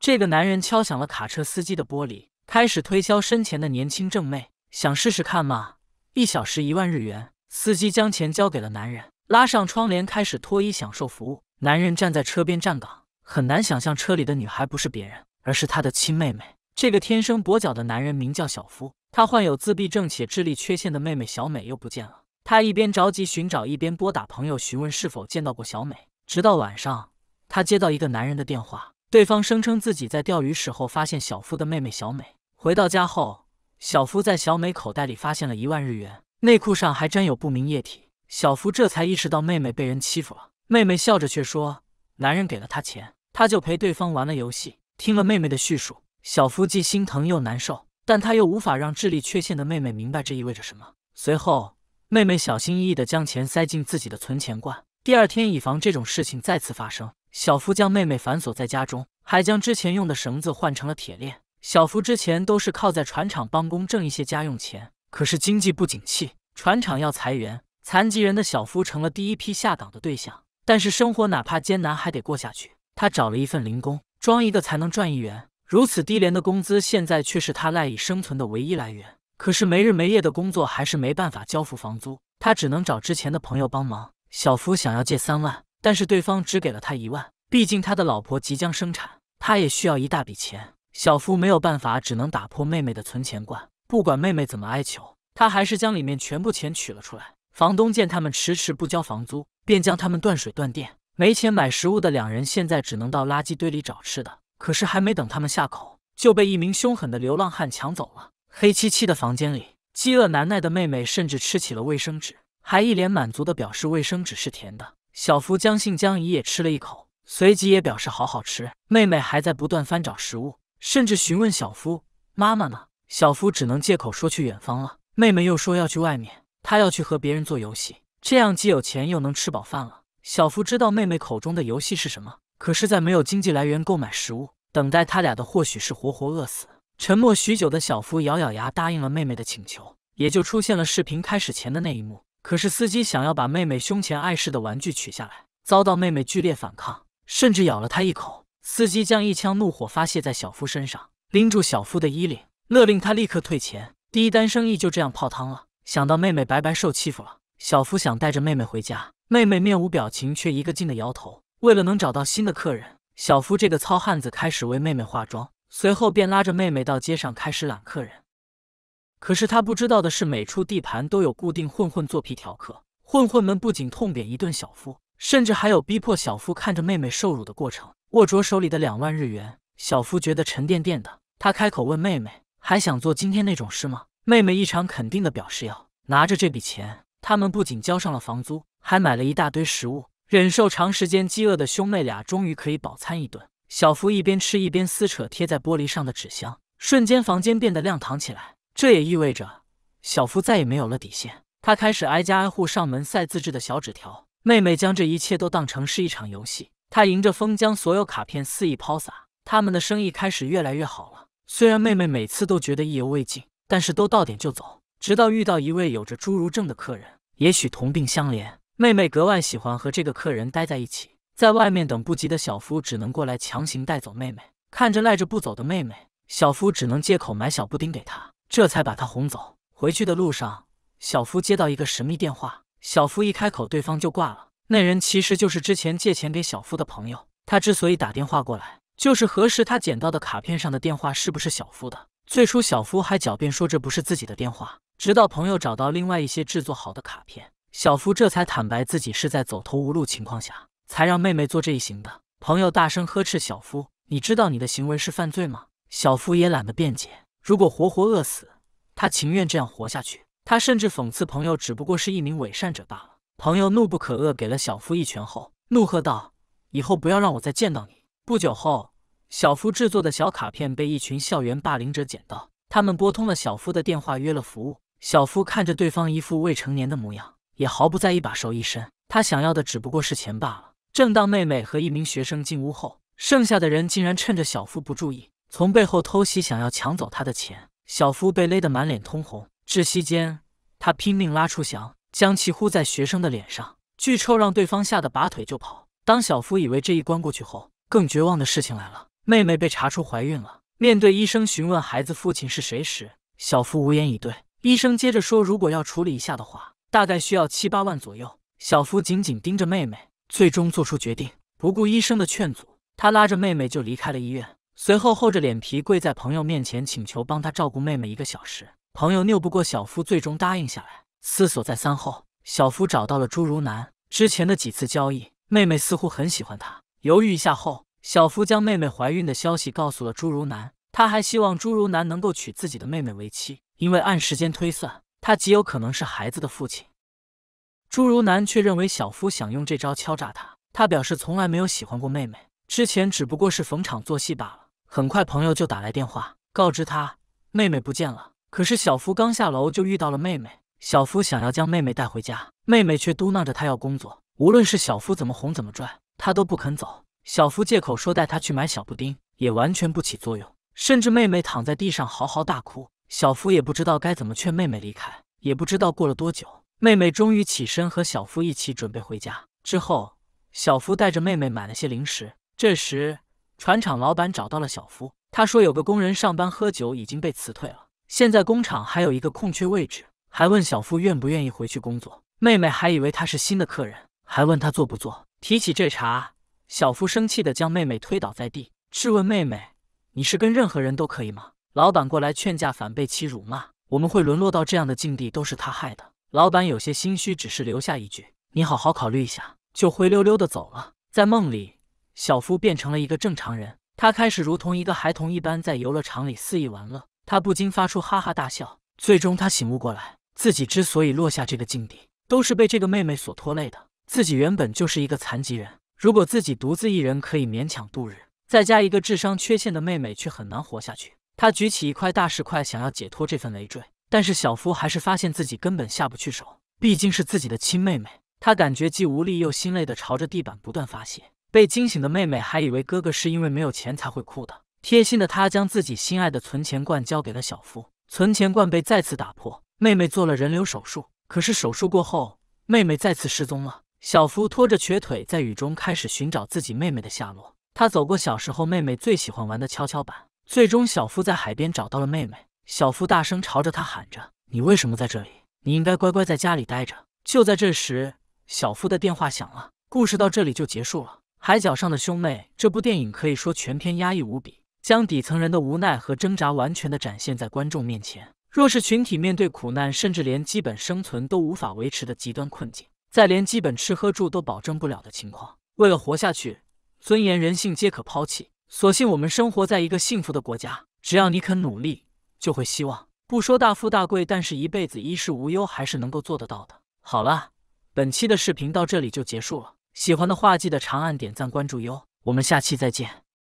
这个男人敲响了卡车司机的玻璃，开始推销身前的年轻正妹，想试试看吗？一小时一万日元。司机将钱交给了男人，拉上窗帘开始脱衣享受服务。男人站在车边站岗，很难想象车里的女孩不是别人，而是他的亲妹妹。这个天生跛脚的男人名叫小夫，他患有自闭症且智力缺陷的妹妹小美又不见了。他一边着急寻找，一边拨打朋友询问是否见到过小美。直到晚上，他接到一个男人的电话。对方声称自己在钓鱼时候发现小夫的妹妹小美。回到家后，小夫在小美口袋里发现了一万日元，内裤上还沾有不明液体。小夫这才意识到妹妹被人欺负了。妹妹笑着却说：“男人给了她钱，她就陪对方玩了游戏。”听了妹妹的叙述，小夫既心疼又难受，但他又无法让智力缺陷的妹妹明白这意味着什么。随后，妹妹小心翼翼地将钱塞进自己的存钱罐，第二天以防这种事情再次发生。小夫将妹妹反锁在家中，还将之前用的绳子换成了铁链。小夫之前都是靠在船厂帮工挣一些家用钱，可是经济不景气，船厂要裁员，残疾人的小夫成了第一批下岗的对象。但是生活哪怕艰难还得过下去，他找了一份零工，装一个才能赚一元，如此低廉的工资，现在却是他赖以生存的唯一来源。可是没日没夜的工作还是没办法交付房租，他只能找之前的朋友帮忙。小夫想要借三万。但是对方只给了他一万，毕竟他的老婆即将生产，他也需要一大笔钱。小夫没有办法，只能打破妹妹的存钱罐。不管妹妹怎么哀求，他还是将里面全部钱取了出来。房东见他们迟迟不交房租，便将他们断水断电。没钱买食物的两人，现在只能到垃圾堆里找吃的。可是还没等他们下口，就被一名凶狠的流浪汉抢走了。黑漆漆的房间里，饥饿难耐的妹妹甚至吃起了卫生纸，还一脸满足的表示卫生纸是甜的。小夫将信将疑，也吃了一口，随即也表示好好吃。妹妹还在不断翻找食物，甚至询问小夫：“妈妈呢？”小夫只能借口说去远方了。妹妹又说要去外面，她要去和别人做游戏，这样既有钱又能吃饱饭了。小夫知道妹妹口中的游戏是什么，可是，在没有经济来源购买食物，等待他俩的或许是活活饿死。沉默许久的小夫咬咬牙答应了妹妹的请求，也就出现了视频开始前的那一幕。可是司机想要把妹妹胸前碍事的玩具取下来，遭到妹妹剧烈反抗，甚至咬了她一口。司机将一腔怒火发泄在小夫身上，拎住小夫的衣领，勒令他立刻退钱。第一单生意就这样泡汤了。想到妹妹白白受欺负了，小夫想带着妹妹回家，妹妹面无表情，却一个劲的摇头。为了能找到新的客人，小夫这个糙汉子开始为妹妹化妆，随后便拉着妹妹到街上开始揽客人。可是他不知道的是，每处地盘都有固定混混做皮条客。混混们不仅痛扁一顿小夫，甚至还有逼迫小夫看着妹妹受辱的过程。握着手里的两万日元，小夫觉得沉甸甸的。他开口问妹妹：“还想做今天那种事吗？”妹妹异常肯定的表示要。拿着这笔钱，他们不仅交上了房租，还买了一大堆食物。忍受长时间饥饿的兄妹俩终于可以饱餐一顿。小夫一边吃一边撕扯贴在玻璃上的纸箱，瞬间房间变得亮堂起来。这也意味着小夫再也没有了底线，他开始挨家挨户上门塞自制的小纸条。妹妹将这一切都当成是一场游戏，她迎着风将所有卡片肆意抛洒。他们的生意开始越来越好了，虽然妹妹每次都觉得意犹未尽，但是都到点就走。直到遇到一位有着侏儒症的客人，也许同病相怜，妹妹格外喜欢和这个客人待在一起。在外面等不及的小夫只能过来强行带走妹妹。看着赖着不走的妹妹，小夫只能借口买小布丁给她。这才把他哄走。回去的路上，小夫接到一个神秘电话。小夫一开口，对方就挂了。那人其实就是之前借钱给小夫的朋友。他之所以打电话过来，就是核实他捡到的卡片上的电话是不是小夫的。最初，小夫还狡辩说这不是自己的电话，直到朋友找到另外一些制作好的卡片，小夫这才坦白自己是在走投无路情况下才让妹妹做这一行的。朋友大声呵斥小夫：“你知道你的行为是犯罪吗？”小夫也懒得辩解。如果活活饿死，他情愿这样活下去。他甚至讽刺朋友，只不过是一名伪善者罢了。朋友怒不可遏，给了小夫一拳后，怒喝道：“以后不要让我再见到你！”不久后，小夫制作的小卡片被一群校园霸凌者捡到，他们拨通了小夫的电话，约了服务。小夫看着对方一副未成年的模样，也毫不在意，把手一伸，他想要的只不过是钱罢了。正当妹妹和一名学生进屋后，剩下的人竟然趁着小夫不注意。从背后偷袭，想要抢走他的钱。小夫被勒得满脸通红，窒息间，他拼命拉出翔，将其呼在学生的脸上，巨臭让对方吓得拔腿就跑。当小夫以为这一关过去后，更绝望的事情来了：妹妹被查出怀孕了。面对医生询问孩子父亲是谁时，小夫无言以对。医生接着说：“如果要处理一下的话，大概需要七八万左右。”小夫紧紧盯着妹妹，最终做出决定，不顾医生的劝阻，他拉着妹妹就离开了医院。随后厚着脸皮跪在朋友面前，请求帮他照顾妹妹一个小时。朋友拗不过小夫，最终答应下来。思索再三后，小夫找到了朱如南。之前的几次交易，妹妹似乎很喜欢他。犹豫一下后，小夫将妹妹怀孕的消息告诉了朱如南。他还希望朱如南能够娶自己的妹妹为妻，因为按时间推算，他极有可能是孩子的父亲。朱如南却认为小夫想用这招敲诈他。他表示从来没有喜欢过妹妹，之前只不过是逢场作戏罢了。很快，朋友就打来电话告知他妹妹不见了。可是小夫刚下楼就遇到了妹妹，小夫想要将妹妹带回家，妹妹却嘟囔着她要工作。无论是小夫怎么哄怎么拽，她都不肯走。小夫借口说带她去买小布丁，也完全不起作用。甚至妹妹躺在地上嚎嚎大哭，小夫也不知道该怎么劝妹妹离开，也不知道过了多久，妹妹终于起身和小夫一起准备回家。之后，小夫带着妹妹买了些零食，这时。船厂老板找到了小夫，他说有个工人上班喝酒已经被辞退了，现在工厂还有一个空缺位置，还问小夫愿不愿意回去工作。妹妹还以为他是新的客人，还问他做不做。提起这茬，小夫生气的将妹妹推倒在地，质问妹妹：“你是跟任何人都可以吗？”老板过来劝架，反被其辱骂。我们会沦落到这样的境地，都是他害的。老板有些心虚，只是留下一句：“你好好考虑一下”，就灰溜溜的走了。在梦里。小夫变成了一个正常人，他开始如同一个孩童一般在游乐场里肆意玩乐，他不禁发出哈哈大笑。最终，他醒悟过来，自己之所以落下这个境地，都是被这个妹妹所拖累的。自己原本就是一个残疾人，如果自己独自一人可以勉强度日，再加一个智商缺陷的妹妹却很难活下去。他举起一块大石块，想要解脱这份累赘，但是小夫还是发现自己根本下不去手，毕竟是自己的亲妹妹。他感觉既无力又心累的，朝着地板不断发泄。被惊醒的妹妹还以为哥哥是因为没有钱才会哭的，贴心的她将自己心爱的存钱罐交给了小夫。存钱罐被再次打破，妹妹做了人流手术，可是手术过后，妹妹再次失踪了。小夫拖着瘸腿在雨中开始寻找自己妹妹的下落。他走过小时候妹妹最喜欢玩的跷跷板，最终小夫在海边找到了妹妹。小夫大声朝着她喊着：“你为什么在这里？你应该乖乖在家里待着。”就在这时，小夫的电话响了。故事到这里就结束了。海角上的兄妹这部电影可以说全片压抑无比，将底层人的无奈和挣扎完全的展现在观众面前。若是群体面对苦难，甚至连基本生存都无法维持的极端困境，在连基本吃喝住都保证不了的情况，为了活下去，尊严、人性皆可抛弃。所幸我们生活在一个幸福的国家，只要你肯努力，就会希望。不说大富大贵，但是一辈子衣食无忧还是能够做得到的。好了，本期的视频到这里就结束了。喜欢的话，记得长按点赞、关注哟！我们下期再见。